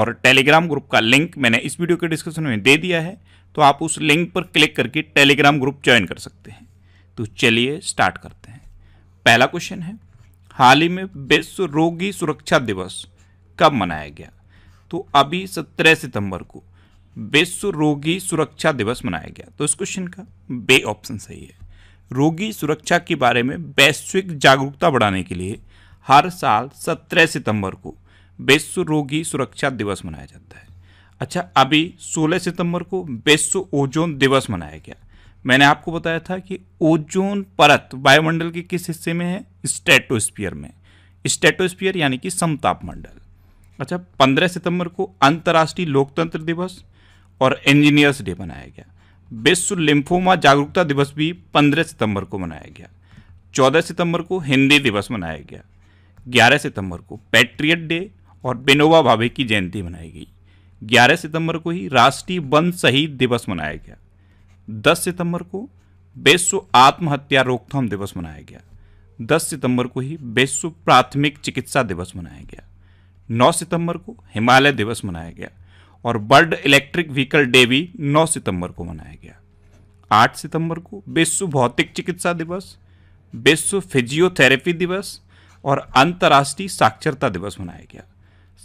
और Telegram group का link मैंने इस वीडियो के डिस्क्रिप्शन में दे दिया है तो आप उस लिंक पर क्लिक करके टेलीग्राम ग्रुप ज्वाइन कर सकते हैं तो चलिए स्टार्ट करते हैं पहला क्वेश्चन है हाल ही में विश्व रोगी सुरक्षा दिवस कब मनाया गया तो अभी सत्रह सितंबर को विश्व रोगी सुरक्षा दिवस मनाया गया तो इस क्वेश्चन का बे ऑप्शन सही है रोगी सुरक्षा के बारे में वैश्विक जागरूकता बढ़ाने के लिए हर साल 17 सितंबर को विश्व रोगी सुरक्षा दिवस मनाया जाता है अच्छा अभी 16 सितंबर को विश्व ओजोन दिवस मनाया गया मैंने आपको बताया था कि ओजोन परत वायुमंडल के किस हिस्से में है स्टेटोस्पियर में स्टेटोस्पियर यानी कि समताप मंडल अच्छा 15 सितंबर को अंतर्राष्ट्रीय लोकतंत्र दिवस और इंजीनियर्स डे मनाया गया विश्व लिम्फोमा जागरूकता दिवस भी 15 सितंबर को मनाया गया 14 सितंबर को हिंदी दिवस मनाया गया 11 सितंबर को पैट्रियट डे और बिनोबा भावे की जयंती मनाई गई 11 सितंबर को ही राष्ट्रीय वन शहीद दिवस मनाया गया 10 सितंबर को विश्व आत्महत्या रोकथाम दिवस मनाया गया 10 सितंबर को ही विश्व प्राथमिक चिकित्सा दिवस मनाया गया 9 सितंबर को हिमालय दिवस मनाया गया और वर्ल्ड इलेक्ट्रिक व्हीकल डे भी 9 सितंबर को मनाया गया 8 सितंबर को विश्व भौतिक चिकित्सा दिवस विश्व फिजियोथेरेपी दिवस और अंतर्राष्ट्रीय साक्षरता दिवस मनाया गया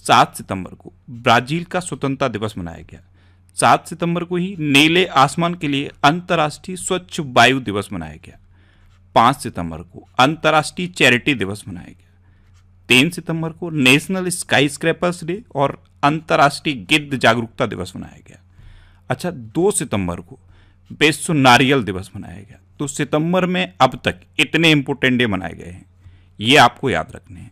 सात सितंबर को ब्राजील का स्वतंत्रता दिवस मनाया गया सात सितंबर को ही नीले आसमान के लिए अंतर्राष्ट्रीय स्वच्छ वायु दिवस मनाया गया पाँच सितंबर को अंतर्राष्ट्रीय चैरिटी दिवस मनाया गया तीन सितंबर को नेशनल स्काई स्क्रैपर्स डे और अंतर्राष्ट्रीय गिद्ध जागरूकता दिवस मनाया गया अच्छा दो सितंबर को विश्व नारियल दिवस मनाया गया तो सितंबर में अब तक इतने इम्पोर्टेंट डे मनाए गए हैं ये आपको याद रखने हैं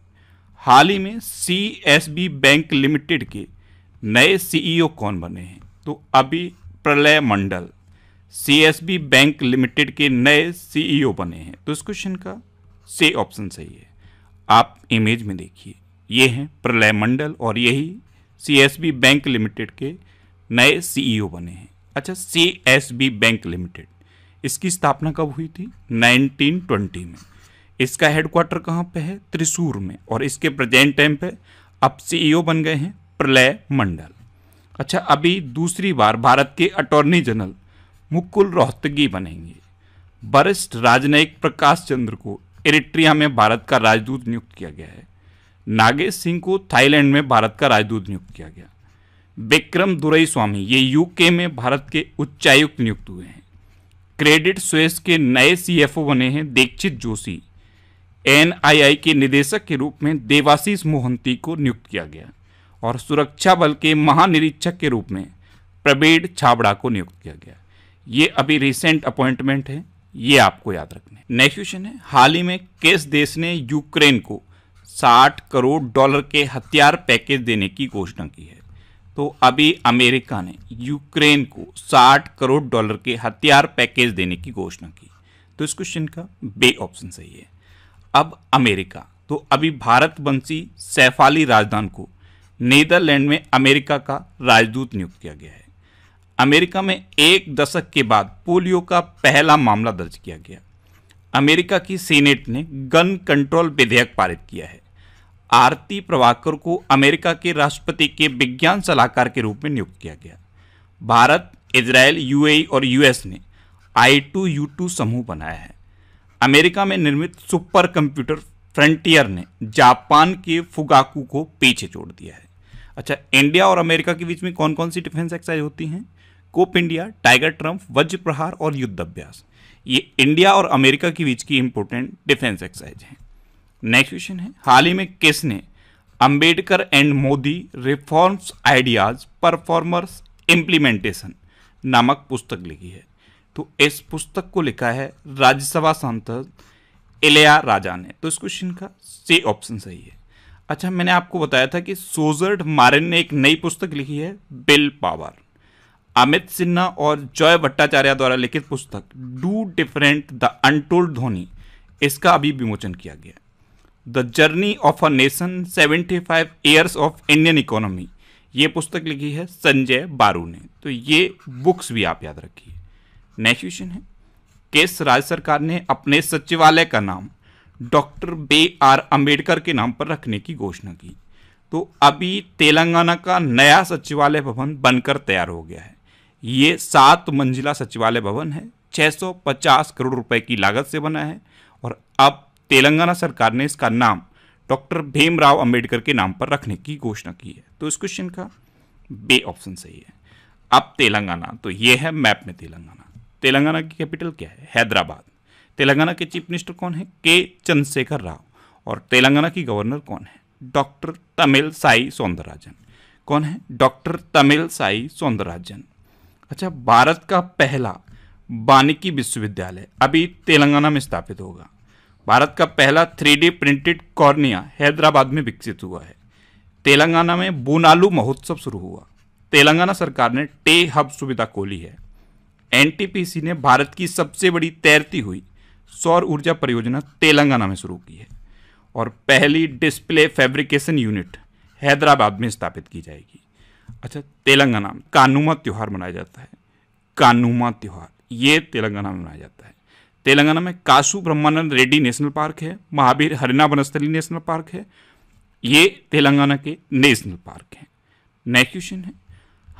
हाल ही में बी बैंक लिमिटेड के नए सीईओ e कौन बने हैं तो अभी प्रलय मंडल बी बैंक लिमिटेड के नए सीईओ e बने हैं तो इस क्वेश्चन का से ऑप्शन सही है आप इमेज में देखिए ये हैं प्रलय मंडल और यही बी बैंक लिमिटेड के नए सीईओ e बने हैं अच्छा बी बैंक लिमिटेड इसकी स्थापना कब हुई थी 1920 में इसका हेडक्वार्टर कहाँ पे है त्रिशूर में और इसके प्रेजेंट टाइम पे अब सीईओ e बन गए हैं प्रलय मंडल अच्छा अभी दूसरी बार भारत के अटॉर्नी जनरल मुकुल रोहतगी बनेंगे वरिष्ठ राजनयिक प्रकाश चंद्र को इरिट्रिया में भारत का राजदूत नियुक्त किया गया है नागेश सिंह को थाईलैंड में भारत का राजदूत नियुक्त किया गया विक्रम दुरई स्वामी ये यूके में भारत के उच्चायुक्त नियुक्त हुए हैं क्रेडिट स्वेस के नए सीएफओ बने हैं दीक्षित जोशी एनआईआई के निदेशक के रूप में देवाशीष मोहंती को नियुक्त किया गया और सुरक्षा बल के महानिरीक्षक के रूप में प्रवीण छाबड़ा को नियुक्त किया गया ये अभी रिसेंट अपॉइंटमेंट है ये आपको याद रखना है नेक्स्ट क्वेश्चन है हाल ही में किस देश ने यूक्रेन को 60 करोड़ डॉलर के हथियार पैकेज देने की घोषणा की है तो अभी अमेरिका ने यूक्रेन को 60 करोड़ डॉलर के हथियार पैकेज देने की घोषणा की तो इस क्वेश्चन का बे ऑप्शन सही है अब अमेरिका तो अभी भारत बंसी सैफाली राजदान को नीदरलैंड में अमेरिका का राजदूत नियुक्त किया गया है अमेरिका में एक दशक के बाद पोलियो का पहला मामला दर्ज किया गया अमेरिका की सीनेट ने गन कंट्रोल विधेयक पारित किया है आरती प्रभाकर को अमेरिका के राष्ट्रपति के विज्ञान सलाहकार के रूप में नियुक्त किया गया भारत इसराइल यूएई और यूएस ने आई टू यू टू समूह बनाया है अमेरिका में निर्मित सुपर कंप्यूटर फ्रंटियर ने जापान के फुगाकू को पीछे छोड़ दिया है अच्छा इंडिया और अमेरिका के बीच में कौन कौन सी डिफेंस एक्सरसाइज होती हैं कोप इंडिया टाइगर ट्रम्प वज्र प्रहार और युद्ध अभ्यास ये इंडिया और अमेरिका के बीच की इंपॉर्टेंट डिफेंस एक्सरसाइज है नेक्स्ट क्वेश्चन है हाल ही में किसने Ambedkar and Modi reformers ideas performers implementation नामक पुस्तक लिखी है तो इस पुस्तक को लिखा है राज्यसभा सांसद इलेया राजा ने तो इस क्वेश्चन का सी ऑप्शन सही है अच्छा मैंने आपको बताया था कि सोजर्ड मारिन ने एक नई पुस्तक लिखी है बिल पावर अमित सिन्हा और जॉय भट्टाचार्य द्वारा लिखित पुस्तक do different the untold Dhoni इसका अभी विमोचन किया गया the journey of a nation 75 five years of Indian economy ये पुस्तक लिखी है संजय बारू ने तो ये बुक्स भी आप याद रखिए नेक्स्ट क्वेश्चन है किस राज्य सरकार ने अपने सचिवालय का नाम डॉक्टर बे आर अम्बेडकर के नाम पर रखने की घोषणा की तो अभी तेलंगाना का नया सचिवालय भवन बनकर तैयार हो गया है ये सात मंजिला सचिवालय भवन है 650 करोड़ रुपए की लागत से बना है और अब तेलंगाना सरकार ने इसका नाम डॉक्टर भीमराव अंबेडकर के नाम पर रखने की घोषणा की है तो इस क्वेश्चन का बे ऑप्शन सही है अब तेलंगाना तो ये है मैप में तेलंगाना तेलंगाना की कैपिटल क्या है हैदराबाद तेलंगाना के चीफ मिनिस्टर कौन है के चंद्रशेखर राव और तेलंगाना की गवर्नर कौन है डॉक्टर तमिल साई सौंदरराजन कौन है डॉक्टर तमिल साई सौंदरराजन अच्छा भारत का पहला वानिकी विश्वविद्यालय अभी तेलंगाना में स्थापित होगा भारत का पहला थ्री प्रिंटेड कॉर्निया हैदराबाद में विकसित हुआ है तेलंगाना में बुनालू महोत्सव शुरू हुआ तेलंगाना सरकार ने टे हब सुविधा खोली है एनटीपीसी ने भारत की सबसे बड़ी तैरती हुई सौर ऊर्जा परियोजना तेलंगाना में शुरू की है और पहली डिस्प्ले फैब्रिकेशन यूनिट हैदराबाद में स्थापित की जाएगी अच्छा तेलंगाना में कानूमा त्यौहार मनाया जाता है कानूमा त्यौहार ये तेलंगाना में मनाया जाता है तेलंगाना में कासू ब्रह्मानंद रेड्डी नेशनल पार्क है महावीर हरिना वनस्थली नेशनल पार्क है ये तेलंगाना के नेशनल पार्क हैं नेक्स्ट क्वेश्चन है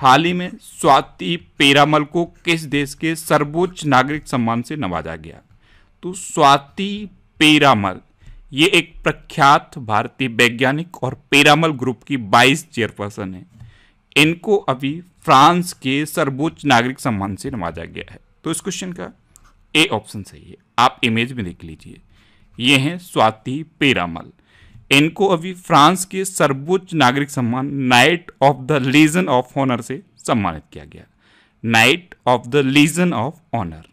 हाल ही में स्वाति पेरामल को किस देश के सर्वोच्च नागरिक सम्मान से नवाजा गया तो स्वाति पेरामल ये एक प्रख्यात भारतीय वैज्ञानिक और पेरामल ग्रुप की 22 चेयरपर्सन है इनको अभी फ्रांस के सर्वोच्च नागरिक सम्मान से नवाजा गया है तो इस क्वेश्चन का ए ऑप्शन सही है आप इमेज में देख लीजिए ये हैं स्वाति पेरामल इनको अभी फ्रांस के सर्वोच्च नागरिक सम्मान knight of the legion of honour से सम्मानित किया गया knight of the legion of honour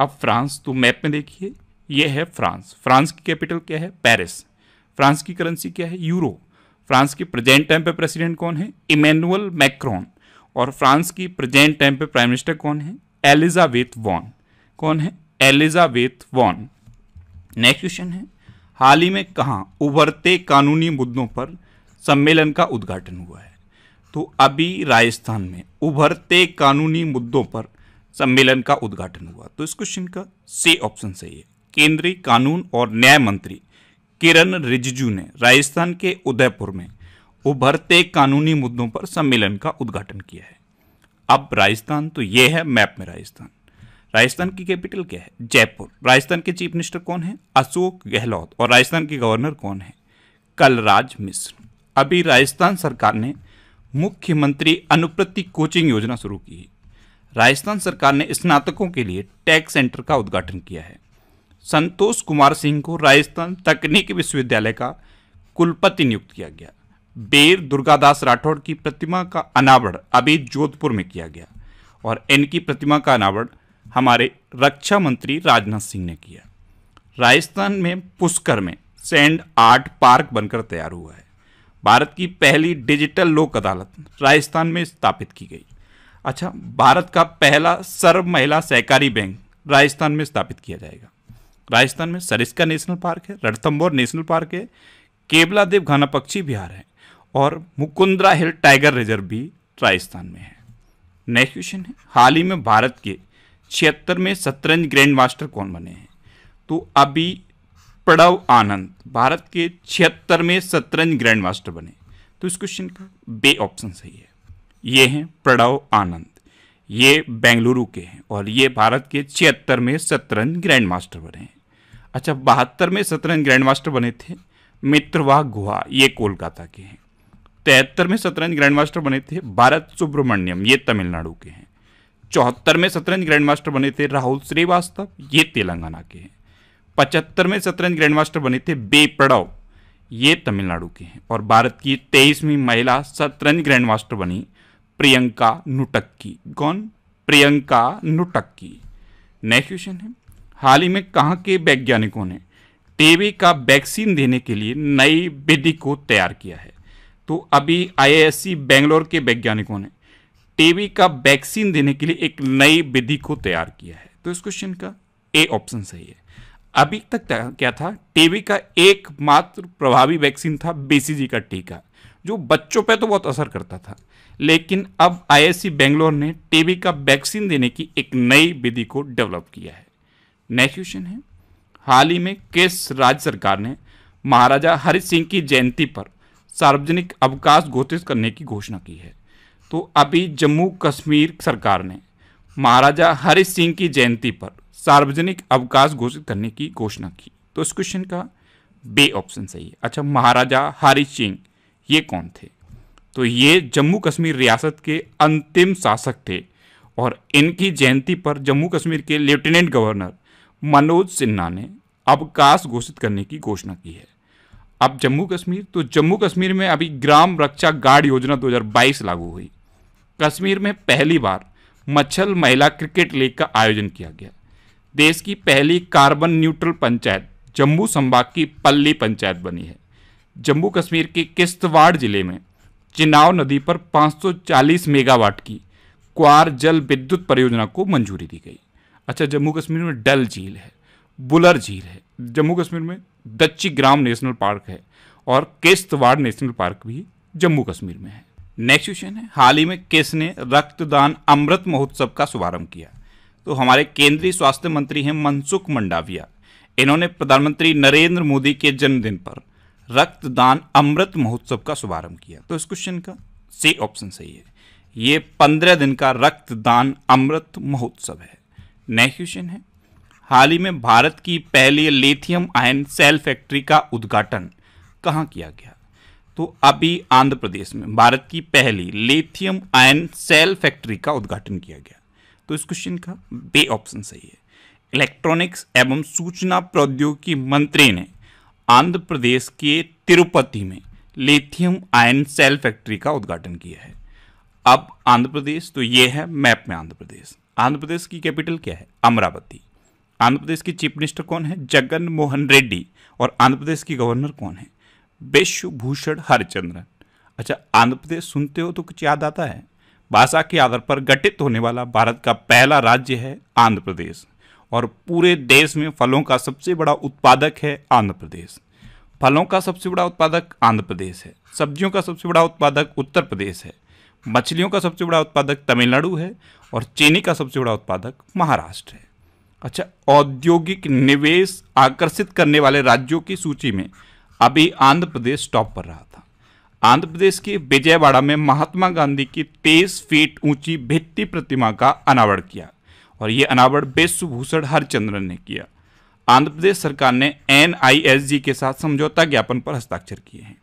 अब फ्रांस तो मैप में देखिए यह है फ्रांस फ्रांस की कैपिटल क्या है पेरिस फ्रांस की करेंसी क्या है यूरो फ्रांस की प्रेजेंट टाइम पे प्रेसिडेंट कौन है इमेनुअल मैक्रॉन और फ्रांस की प्रेजेंट टाइम पे प्राइम मिनिस्टर कौन है एलिजाबेथ वॉन कौन है एलिजाबेथ वॉन नेक्स्ट क्वेश्चन है हाल ही में कहाँ उभरते कानूनी मुद्दों पर सम्मेलन का उद्घाटन हुआ है तो अभी राजस्थान में उभरते कानूनी मुद्दों पर सम्मेलन का उद्घाटन हुआ तो इस क्वेश्चन का सी ऑप्शन सही है केंद्रीय कानून और न्याय मंत्री किरण रिजिजू ने राजस्थान के उदयपुर में उभरते कानूनी मुद्दों पर सम्मेलन का उद्घाटन किया है अब राजस्थान तो ये है मैप में राजस्थान राजस्थान की कैपिटल क्या है जयपुर राजस्थान के चीफ मिनिस्टर कौन है अशोक गहलोत और राजस्थान के गवर्नर कौन है कलराज मिश्र अभी राजस्थान सरकार ने मुख्यमंत्री अनुप्रति कोचिंग योजना शुरू की है राजस्थान सरकार ने स्नातकों के लिए टैक्स सेंटर का उद्घाटन किया है संतोष कुमार सिंह को राजस्थान तकनीकी विश्वविद्यालय का कुलपति नियुक्त किया गया बेर दुर्गादास राठौड़ की प्रतिमा का अनावरण अभी जोधपुर में किया गया और इनकी प्रतिमा का अनावरण हमारे रक्षा मंत्री राजनाथ सिंह ने किया राजस्थान में पुष्कर में सैंड आर्ट पार्क बनकर तैयार हुआ है भारत की पहली डिजिटल लोक अदालत राजस्थान में स्थापित की गई अच्छा भारत का पहला सर्व महिला सहकारी बैंक राजस्थान में स्थापित किया जाएगा राजस्थान में सरिस्का नेशनल पार्क है रणथम्बोर नेशनल पार्क है केवला देव घाना पक्षी बिहार है और मुकुंद्रा हिल टाइगर रिजर्व भी राजस्थान में है नेक्स्ट क्वेश्चन है हाल ही में भारत के छिहत्तर में शतरंज ग्रैंड मास्टर कौन बने हैं तो अभी प्रणव आनंद भारत के छिहत्तर में शतरंज ग्रैंड मास्टर बने तो इस क्वेश्चन का बे ऑप्शन सही है ये हैं प्रणव आनंद ये बेंगलुरु के हैं और ये भारत के छिहत्तर में शतरंज ग्रैंड मास्टर बने हैं अच्छा बहत्तर में शतरंज ग्रैंड मास्टर बने थे मित्रवा गुहा ये कोलकाता के हैं तिहत्तर में शतरंज ग्रैंड मास्टर बने थे भारत सुब्रमण्यम ये तमिलनाडु के हैं चौहत्तर में शतरंज ग्रैंड मास्टर बने थे राहुल श्रीवास्तव ये तेलंगाना के हैं पचहत्तर में शतरंज ग्रैंड मास्टर बने थे बे प्रणव ये तमिलनाडु के हैं और भारत की तेईसवीं महिला शतरंज ग्रैंड मास्टर बनी प्रियंका नुटक्की कौन प्रियंका नुटक्की नेक्स्ट क्वेश्चन है हाल ही में कहाँ के वैज्ञानिकों ने टीबी का वैक्सीन देने के लिए नई विधि को तैयार किया है तो अभी सी बेंगलोर के वैज्ञानिकों ने टीबी का वैक्सीन देने के लिए एक नई विधि को तैयार किया है तो इस क्वेश्चन का ए ऑप्शन सही है अभी तक क्या था टीबी का एकमात्र प्रभावी वैक्सीन था बीसीजी का टीका जो बच्चों पे तो बहुत असर करता था लेकिन अब आईएससी बेंगलोर ने टीबी का वैक्सीन देने की एक नई विधि को डेवलप किया है नेक्स्ट क्वेश्चन है हाल ही में किस राज्य सरकार ने महाराजा हरि सिंह की जयंती पर सार्वजनिक अवकाश घोषित करने की घोषणा की है तो अभी जम्मू कश्मीर सरकार ने महाराजा हरि सिंह की जयंती पर सार्वजनिक अवकाश घोषित करने की घोषणा की तो इस क्वेश्चन का बे ऑप्शन सही है अच्छा महाराजा हरि सिंह ये कौन थे तो ये जम्मू कश्मीर रियासत के अंतिम शासक थे और इनकी जयंती पर जम्मू कश्मीर के लेफ्टिनेंट गवर्नर मनोज सिन्हा ने अवकाश घोषित करने की घोषणा की है अब जम्मू कश्मीर तो जम्मू कश्मीर में अभी ग्राम रक्षा गार्ड योजना 2022 लागू हुई कश्मीर में पहली बार मच्छल महिला क्रिकेट लीग का आयोजन किया गया देश की पहली कार्बन न्यूट्रल पंचायत जम्मू संभाग की पल्ली पंचायत बनी है जम्मू कश्मीर के किश्तवाड़ जिले में चिनाव नदी पर 540 मेगावाट की क्वार जल विद्युत परियोजना को मंजूरी दी गई अच्छा जम्मू कश्मीर में डल झील है बुलर झील है जम्मू कश्मीर में दच्ची ग्राम नेशनल पार्क है और किश्तवाड़ नेशनल पार्क भी जम्मू कश्मीर में है नेक्स्ट क्वेश्चन है हाल ही में किसने ने रक्तदान अमृत महोत्सव का शुभारंभ किया तो हमारे केंद्रीय स्वास्थ्य मंत्री हैं मनसुख मंडाविया इन्होंने प्रधानमंत्री नरेंद्र मोदी के जन्मदिन पर रक्तदान अमृत महोत्सव का शुभारंभ किया तो इस क्वेश्चन का सी ऑप्शन सही है ये पंद्रह दिन का रक्तदान अमृत महोत्सव है नेक्स्ट क्वेश्चन है हाल ही में भारत की पहली लेथियम आयन सेल फैक्ट्री का उद्घाटन कहाँ किया गया तो अभी आंध्र प्रदेश में भारत की पहली लेथियम आयन सेल फैक्ट्री का उद्घाटन किया गया तो इस क्वेश्चन का बे ऑप्शन सही है इलेक्ट्रॉनिक्स एवं सूचना प्रौद्योगिकी मंत्री ने आंध्र प्रदेश के तिरुपति में लेथियम आयन सेल फैक्ट्री का उद्घाटन किया है अब आंध्र प्रदेश तो ये है मैप में आंध्र प्रदेश आंध्र प्रदेश की कैपिटल क्या है अमरावती आंध्र प्रदेश के चीफ मिनिस्टर कौन है जगन मोहन रेड्डी और आंध्र प्रदेश की गवर्नर कौन है विश्वभूषण हरिचंद्रन अच्छा आंध्र प्रदेश सुनते हो तो कुछ याद आता है भाषा के आधार पर गठित होने वाला भारत का पहला राज्य है आंध्र प्रदेश और पूरे देश में फलों का सबसे बड़ा उत्पादक है आंध्र प्रदेश फलों का सबसे बड़ा उत्पादक आंध्र प्रदेश है सब्जियों का सबसे बड़ा उत्पादक उत्तर प्रदेश है मछलियों का सबसे बड़ा उत्पादक तमिलनाडु है और चीनी का सबसे बड़ा उत्पादक महाराष्ट्र है अच्छा औद्योगिक निवेश आकर्षित करने वाले राज्यों की सूची में अभी आंध्र प्रदेश टॉप पर रहा था आंध्र प्रदेश के विजयवाड़ा में महात्मा गांधी की तेईस फीट ऊंची भित्ति प्रतिमा का अनावरण किया और ये अनावरण विश्वभूषण हरचंद्रन ने किया आंध्र प्रदेश सरकार ने एन के साथ समझौता ज्ञापन पर हस्ताक्षर किए हैं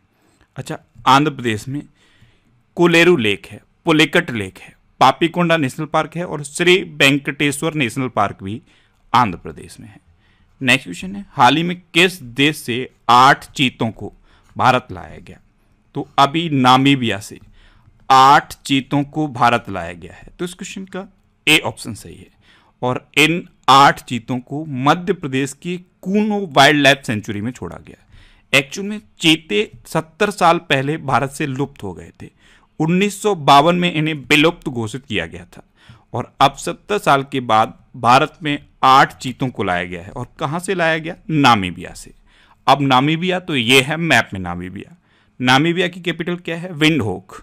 अच्छा आंध्र प्रदेश में कोलेरू लेक है पुलेकट लेक है पापीकोंडा नेशनल पार्क है और श्री वेंकटेश्वर नेशनल पार्क भी आंध्र प्रदेश में है नेक्स्ट क्वेश्चन है हाल ही में किस देश से आठ चीतों को भारत लाया गया तो अभी नामीबिया से आठ चीतों को भारत लाया गया है तो इस क्वेश्चन का ए ऑप्शन सही है और इन आठ चीतों को मध्य प्रदेश की कूनो वाइल्ड लाइफ सेंचुरी में छोड़ा गया एक्चुअल में चीते सत्तर साल पहले भारत से लुप्त हो गए थे उन्नीस में इन्हें विलुप्त घोषित किया गया था और अब सत्तर साल के बाद भारत में आठ चीतों को लाया गया है और कहाँ से लाया गया नामीबिया से अब नामीबिया तो ये है मैप में नामीबिया नामीबिया की कैपिटल क्या है विंडहोक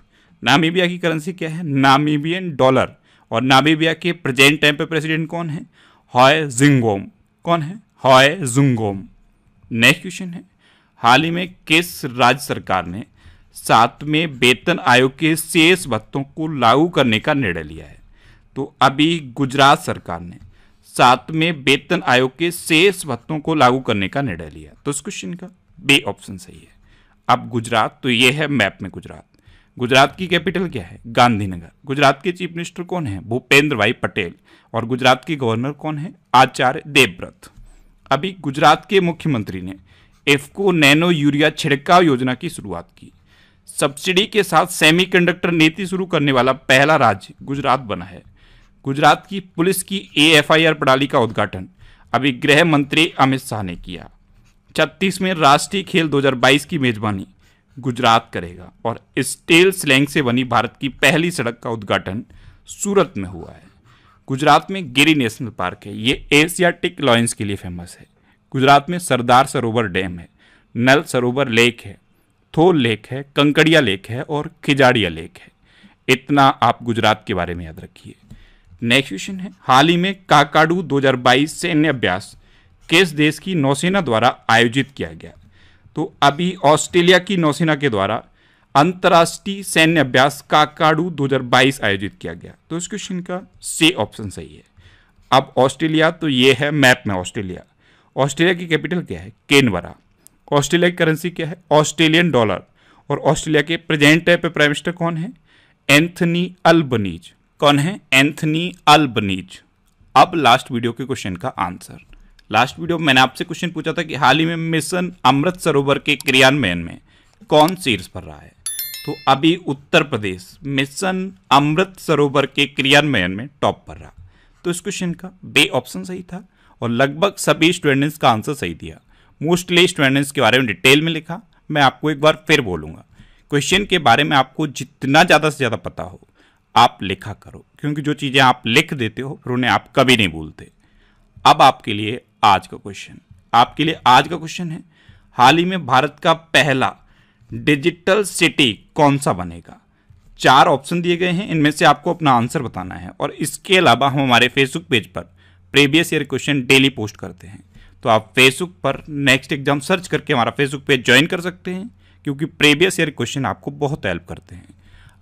नामीबिया की करेंसी क्या है नामीबियन डॉलर और नामीबिया के प्रेजेंट टाइम पे प्रेसिडेंट कौन है हॉय जिंगोम कौन है हॉय जुंगोम नेक्स्ट क्वेश्चन है हाल ही में किस राज्य सरकार ने सातवें वेतन आयोग के शेष भत्तों को लागू करने का निर्णय लिया है तो अभी गुजरात सरकार ने सात में वेतन आयोग के शेष भत्तों को लागू करने का निर्णय लिया तो इस क्वेश्चन का बे ऑप्शन सही है अब गुजरात तो ये है मैप में गुजरात गुजरात की कैपिटल क्या है गांधीनगर गुजरात के चीफ मिनिस्टर कौन है भूपेंद्र भाई पटेल और गुजरात के गवर्नर कौन है आचार्य देवव्रत अभी गुजरात के मुख्यमंत्री ने एफको नैनो यूरिया छिड़काव योजना की शुरुआत की सब्सिडी के साथ सेमीकंडक्टर नीति शुरू करने वाला पहला राज्य गुजरात बना है गुजरात की पुलिस की एएफआईआर प्रणाली का उद्घाटन अभी गृह मंत्री अमित शाह ने किया छत्तीस में राष्ट्रीय खेल 2022 की मेजबानी गुजरात करेगा और स्टेल स्लैंग से बनी भारत की पहली सड़क का उद्घाटन सूरत में हुआ है गुजरात में गिरी नेशनल पार्क है ये एशियाटिक लॉयंस के लिए फेमस है गुजरात में सरदार सरोवर डैम है नल सरोवर लेक है थोल लेक है कंकड़िया लेक है और खिजाड़िया लेक है इतना आप गुजरात के बारे में याद रखिए नेक्स्ट क्वेश्चन है हाल ही में काकाडू 2022 सैन्य अभ्यास किस देश की नौसेना द्वारा आयोजित किया गया तो अभी ऑस्ट्रेलिया की नौसेना के द्वारा अंतर्राष्ट्रीय सैन्य अभ्यास काकाडू 2022 आयोजित किया गया तो इस क्वेश्चन का से ऑप्शन सही है अब ऑस्ट्रेलिया तो ये है मैप में ऑस्ट्रेलिया ऑस्ट्रेलिया की कैपिटल क्या है केनवरा ऑस्ट्रेलिया की करेंसी क्या है ऑस्ट्रेलियन डॉलर और ऑस्ट्रेलिया के प्रेजेंट टाइप प्राइम मिनिस्टर कौन है एंथनी अल्बनीज कौन है एंथनी अल्बनीज अब लास्ट वीडियो के क्वेश्चन का आंसर लास्ट वीडियो में मैंने आपसे क्वेश्चन पूछा था कि हाल ही में मिशन अमृत सरोवर के क्रियान्वयन में कौन शीर्ष पर रहा है तो अभी उत्तर प्रदेश मिशन अमृत सरोवर के क्रियान्वयन में टॉप पर रहा तो इस क्वेश्चन का बे ऑप्शन सही था और लगभग सभी स्टूडेंट्स का आंसर सही दिया मोस्टली स्टूडेंट्स के बारे में डिटेल में लिखा मैं आपको एक बार फिर बोलूँगा क्वेश्चन के बारे में आपको जितना ज़्यादा से ज़्यादा पता हो आप लिखा करो क्योंकि जो चीज़ें आप लिख देते हो फिर उन्हें आप कभी नहीं भूलते अब आपके लिए आज का क्वेश्चन आपके लिए आज का क्वेश्चन है हाल ही में भारत का पहला डिजिटल सिटी कौन सा बनेगा चार ऑप्शन दिए गए हैं इनमें से आपको अपना आंसर बताना है और इसके अलावा हम हमारे फेसबुक पेज पर previous year question daily post करते हैं तो आप फेसबुक पर नेक्स्ट एग्जाम सर्च करके हमारा फेसबुक पेज ज्वाइन कर सकते हैं क्योंकि प्रीवियस ईयर क्वेश्चन आपको बहुत हेल्प करते हैं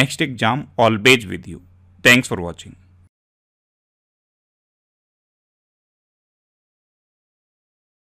next exam always with you thanks for watching